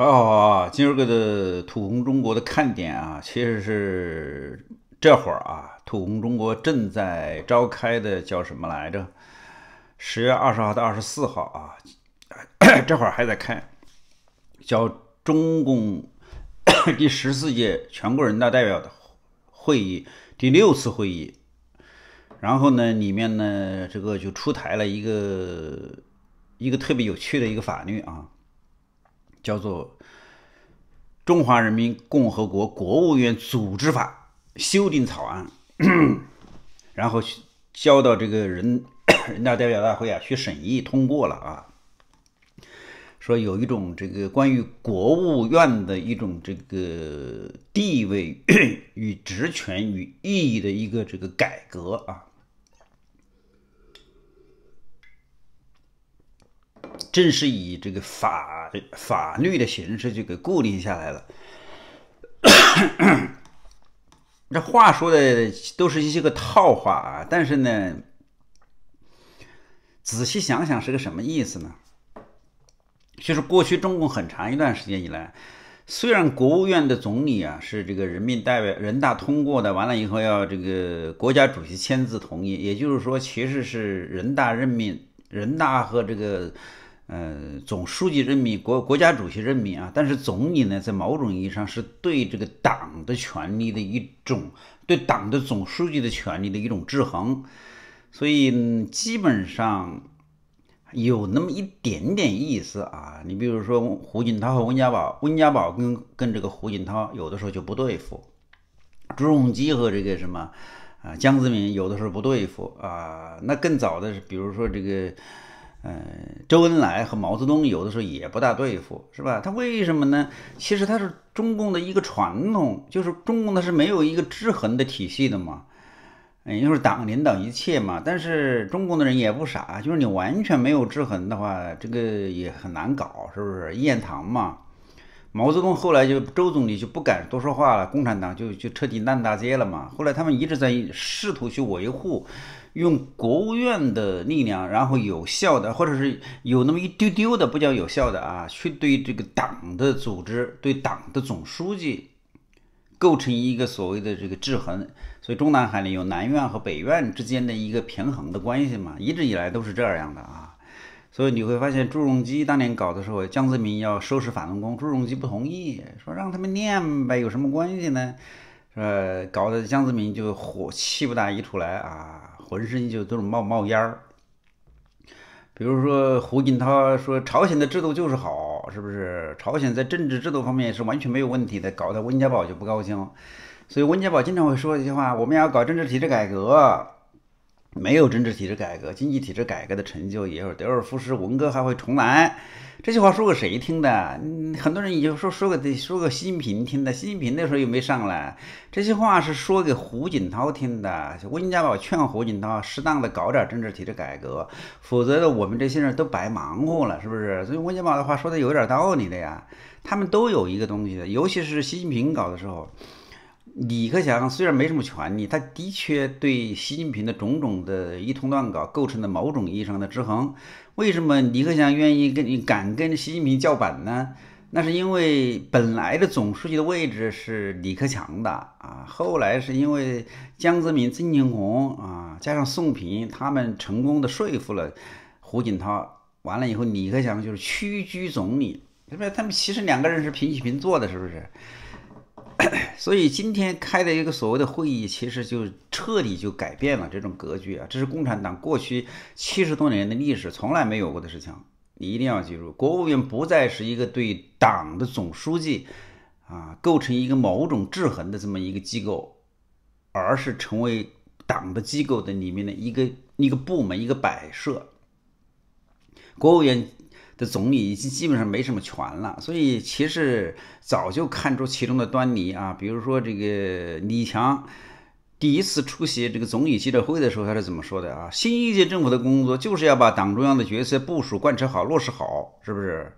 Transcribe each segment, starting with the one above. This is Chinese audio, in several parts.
啊，今儿个的土红中国的看点啊，其实是这会儿啊，土红中国正在召开的叫什么来着？十月二十号到二十四号啊，这会儿还在开，叫中共 第十四届全国人大代表的会议第六次会议。然后呢，里面呢这个就出台了一个一个特别有趣的一个法律啊。叫做《中华人民共和国国务院组织法》修订草案，然后交到这个人 人大代表大会啊，去审议通过了啊。说有一种这个关于国务院的一种这个地位 与职权与意义的一个这个改革啊。正是以这个法法律的形式就给固定下来了。这话说的都是一些个套话啊，但是呢，仔细想想是个什么意思呢？就是过去中共很长一段时间以来，虽然国务院的总理啊是这个人民代表人大通过的，完了以后要这个国家主席签字同意，也就是说其实是人大任命，人大和这个。呃，总书记任命国国家主席任命啊，但是总理呢，在某种意义上是对这个党的权力的一种对党的总书记的权力的一种制衡，所以基本上有那么一点点意思啊。你比如说胡锦涛和温家宝，温家宝跟跟这个胡锦涛有的时候就不对付；朱镕基和这个什么啊江泽民有的时候不对付啊。那更早的是，比如说这个。呃，周恩来和毛泽东有的时候也不大对付，是吧？他为什么呢？其实他是中共的一个传统，就是中共的是没有一个制衡的体系的嘛，嗯，因是党领导一切嘛。但是中共的人也不傻，就是你完全没有制衡的话，这个也很难搞，是不是？一言堂嘛。毛泽东后来就周总理就不敢多说话了，共产党就就彻底烂大街了嘛。后来他们一直在试图去维护，用国务院的力量，然后有效的，或者是有那么一丢丢的不叫有效的啊，去对这个党的组织、对党的总书记构成一个所谓的这个制衡。所以中南海里有南院和北院之间的一个平衡的关系嘛，一直以来都是这样的啊。所以你会发现，朱镕基当年搞的时候，江泽民要收拾反动工，朱镕基不同意，说让他们念呗，有什么关系呢？呃，搞得江泽民就火气不打一处来啊，浑身就都是冒冒烟儿。比如说胡锦涛说朝鲜的制度就是好，是不是？朝鲜在政治制度方面是完全没有问题的，搞得温家宝就不高兴。所以温家宝经常会说一句话：我们要搞政治体制改革。没有政治体制改革、经济体制改革的成就，也有得而复失，文革还会重来。这句话说给谁听的？很多人也就说说给说给习近平听的。习近平那时候又没上来，这些话是说给胡锦涛听的。温家宝劝胡锦涛适当的搞点政治体制改革，否则的我们这些人都白忙活了，是不是？所以温家宝的话说的有点道理的呀。他们都有一个东西的，尤其是习近平搞的时候。李克强虽然没什么权力，他的确对习近平的种种的一通乱搞构成了某种意义上的制衡。为什么李克强愿意跟你敢跟习近平叫板呢？那是因为本来的总书记的位置是李克强的啊，后来是因为江泽民、曾庆红啊，加上宋平他们成功的说服了胡锦涛，完了以后李克强就是屈居总理，是不是？他们其实两个人是平起平坐的，是不是？所以今天开的一个所谓的会议，其实就彻底就改变了这种格局啊！这是共产党过去七十多年的历史从来没有过的事情，你一定要记住，国务院不再是一个对党的总书记啊构成一个某种制衡的这么一个机构，而是成为党的机构的里面的一个一个部门一个摆设。国务院。的总理已经基本上没什么权了，所以其实早就看出其中的端倪啊。比如说，这个李强第一次出席这个总理记者会的时候，他是怎么说的啊？新一届政府的工作就是要把党中央的决策部署贯彻好、落实好，是不是？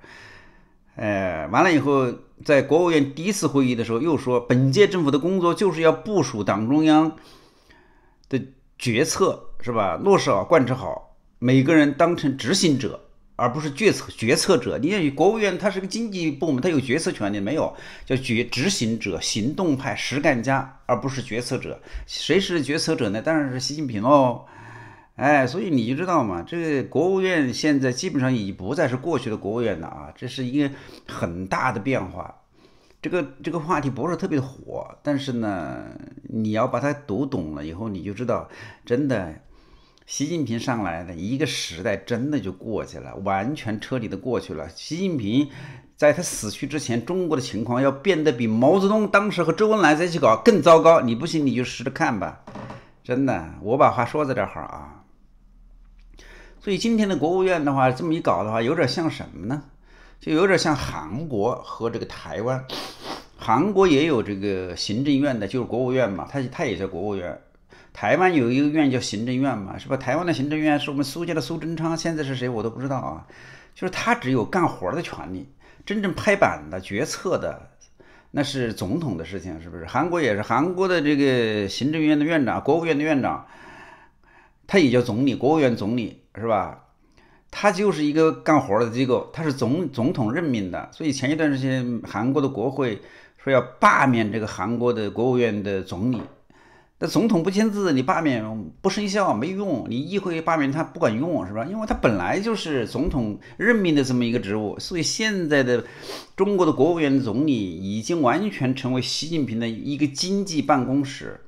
呃，完了以后，在国务院第一次会议的时候又说，本届政府的工作就是要部署党中央的决策，是吧？落实好、贯彻好，每个人当成执行者。而不是决策决策者，你看国务院，它是个经济部门，它有决策权，利没有叫决执行者、行动派、实干家，而不是决策者。谁是决策者呢？当然是习近平喽。哎，所以你就知道嘛，这个国务院现在基本上已不再是过去的国务院了啊，这是一个很大的变化。这个这个话题不是特别火，但是呢，你要把它读懂了以后，你就知道真的。习近平上来的一个时代真的就过去了，完全彻底的过去了。习近平在他死去之前，中国的情况要变得比毛泽东当时和周恩来再去搞更糟糕。你不行，你就试着看吧。真的，我把话说在这儿啊。所以今天的国务院的话，这么一搞的话，有点像什么呢？就有点像韩国和这个台湾。韩国也有这个行政院的，就是国务院嘛，他他也叫国务院。台湾有一个院叫行政院嘛，是吧？台湾的行政院是我们苏家的苏贞昌，现在是谁我都不知道啊。就是他只有干活的权利，真正拍板的、决策的，那是总统的事情，是不是？韩国也是，韩国的这个行政院的院长、国务院的院长，他也叫总理，国务院总理是吧？他就是一个干活的机构，他是总总统任命的。所以前一段时间韩国的国会说要罢免这个韩国的国务院的总理。那总统不签字，你罢免不生效没用，你议会罢免他不管用，是吧？因为他本来就是总统任命的这么一个职务，所以现在的中国的国务院总理已经完全成为习近平的一个经济办公室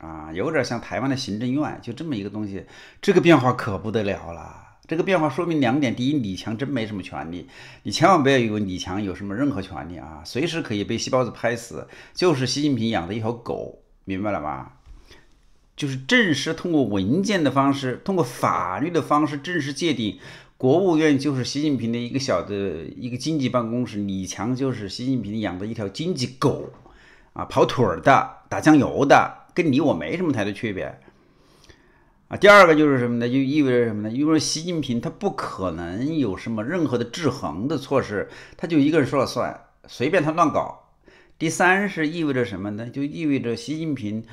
啊，有点像台湾的行政院，就这么一个东西。这个变化可不得了了，这个变化说明两点：第一，李强真没什么权利，你千万不要以为李强有什么任何权利啊，随时可以被细包子拍死，就是习近平养的一条狗，明白了吧？就是正式通过文件的方式，通过法律的方式正式界定，国务院就是习近平的一个小的一个经济办公室，李强就是习近平养的一条经济狗，啊，跑腿儿的、打酱油的，跟你我没什么太大区别，啊。第二个就是什么呢？就意味着什么呢？因为习近平他不可能有什么任何的制衡的措施，他就一个人说了算，随便他乱搞。第三是意味着什么呢？就意味着习近平。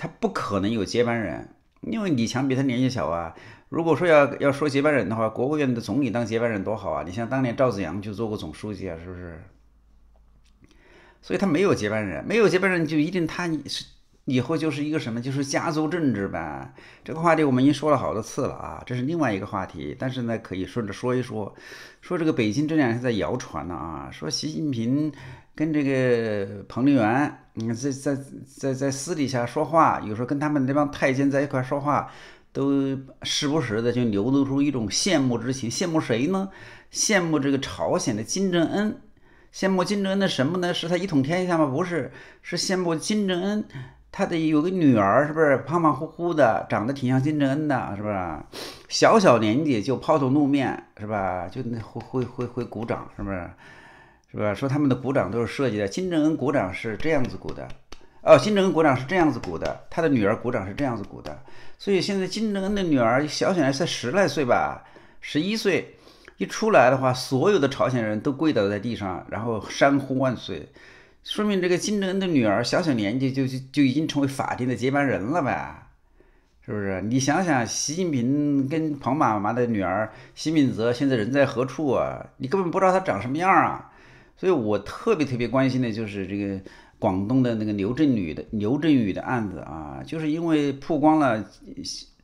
他不可能有接班人，因为李强比他年纪小啊。如果说要要说接班人的话，国务院的总理当接班人多好啊！你像当年赵子阳就做过总书记啊，是不是？所以他没有接班人，没有接班人就一定他是以后就是一个什么，就是家族政治呗。这个话题我们已经说了好多次了啊，这是另外一个话题，但是呢可以顺着说一说，说这个北京这两天在谣传呢啊，说习近平。跟这个彭丽媛，你在在在在私底下说话，有时候跟他们那帮太监在一块说话，都时不时的就流露出一种羡慕之情。羡慕谁呢？羡慕这个朝鲜的金正恩。羡慕金正恩的什么呢？是他一统天下吗？不是，是羡慕金正恩，他的有个女儿，是不是胖胖乎乎的，长得挺像金正恩的，是不是？小小年纪就抛头露面，是吧？就那会会会会鼓掌，是不是？是吧？说他们的鼓掌都是设计的。金正恩鼓掌是这样子鼓的，哦，金正恩鼓掌是这样子鼓的，他的女儿鼓掌是这样子鼓的。所以现在金正恩的女儿小小还才十来岁吧，十一岁，一出来的话，所有的朝鲜人都跪倒在地上，然后山呼万岁，说明这个金正恩的女儿小小年纪就就就已经成为法定的接班人了呗，是不是？你想想，习近平跟彭妈妈的女儿习敏泽现在人在何处啊？你根本不知道她长什么样啊？所以我特别特别关心的，就是这个广东的那个刘振宇的刘振宇的案子啊，就是因为曝光了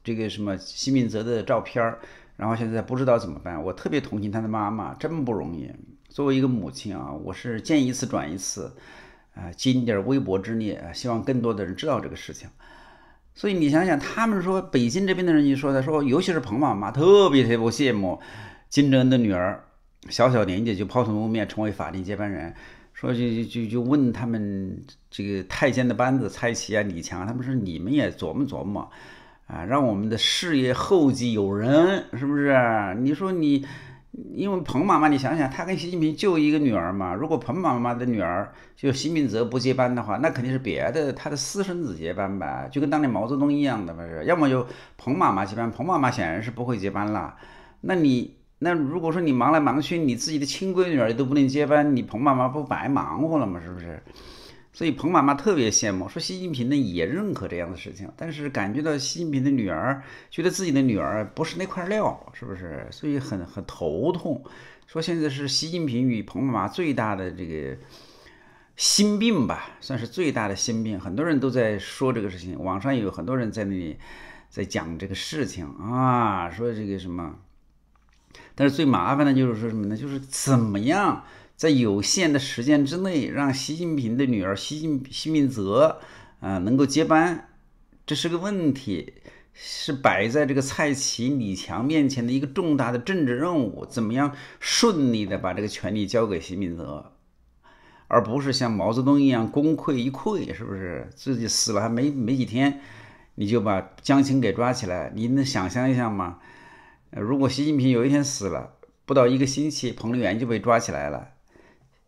这个什么奚敏泽的照片儿，然后现在不知道怎么办。我特别同情他的妈妈，真不容易。作为一个母亲啊，我是见一次转一次，啊，尽点微薄之力，希望更多的人知道这个事情。所以你想想，他们说北京这边的人一说他说尤其是彭妈妈，特别特别羡慕金正恩的女儿。小小年纪就抛头露面成为法定接班人，说就就就问他们这个太监的班子蔡奇啊李强，他们说你们也琢磨琢磨，啊让我们的事业后继有人是不是？你说你因为彭妈妈，你想想，他跟习近平就一个女儿嘛。如果彭妈妈的女儿就习近平泽不接班的话，那肯定是别的他的私生子接班吧，就跟当年毛泽东一样的不是。要么就彭妈妈接班，彭妈妈显然是不会接班了，那你。那如果说你忙来忙去，你自己的亲闺女儿都不能接班，你彭妈妈不白忙活了吗？是不是？所以彭妈妈特别羡慕，说习近平呢也认可这样的事情，但是感觉到习近平的女儿觉得自己的女儿不是那块料，是不是？所以很很头痛。说现在是习近平与彭妈妈最大的这个心病吧，算是最大的心病。很多人都在说这个事情，网上也有很多人在那里在讲这个事情啊，说这个什么。但是最麻烦的就是说什么呢？就是怎么样在有限的时间之内，让习近平的女儿习近习明泽啊能够接班，这是个问题，是摆在这个蔡奇、李强面前的一个重大的政治任务。怎么样顺利的把这个权力交给习明泽，而不是像毛泽东一样功亏一篑，是不是？自己死了还没没几天，你就把江青给抓起来，你能想象一下吗？呃，如果习近平有一天死了，不到一个星期，彭丽媛就被抓起来了，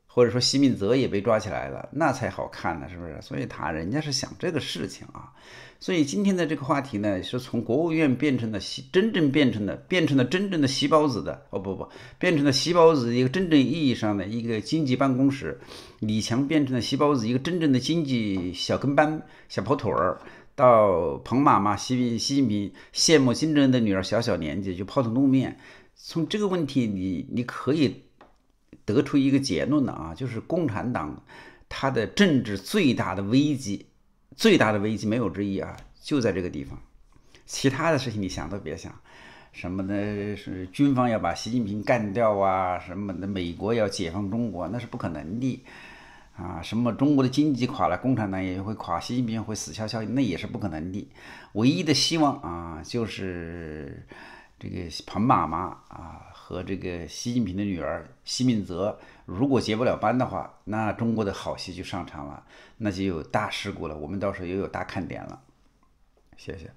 或者说习敏泽也被抓起来了，那才好看呢，是不是？所以他人家是想这个事情啊。所以今天的这个话题呢，是从国务院变成了真正变成了变成了真正的习包子的哦不不，变成了习包子一个真正意义上的一个经济办公室，李强变成了习包子一个真正的经济小跟班小跑腿儿。到彭妈妈，习习近平羡慕金正恩的女儿，小小年纪就抛头露面。从这个问题，你你可以得出一个结论的啊，就是共产党它的政治最大的危机，最大的危机没有之一啊，就在这个地方。其他的事情你想都别想，什么的是军方要把习近平干掉啊，什么的美国要解放中国，那是不可能的。啊，什么中国的经济垮了，共产党也会垮，习近平会死翘翘，那也是不可能的。唯一的希望啊，就是这个彭妈妈啊和这个习近平的女儿习敏泽，如果结不了班的话，那中国的好戏就上场了，那就有大事故了，我们到时候也有大看点了。谢谢。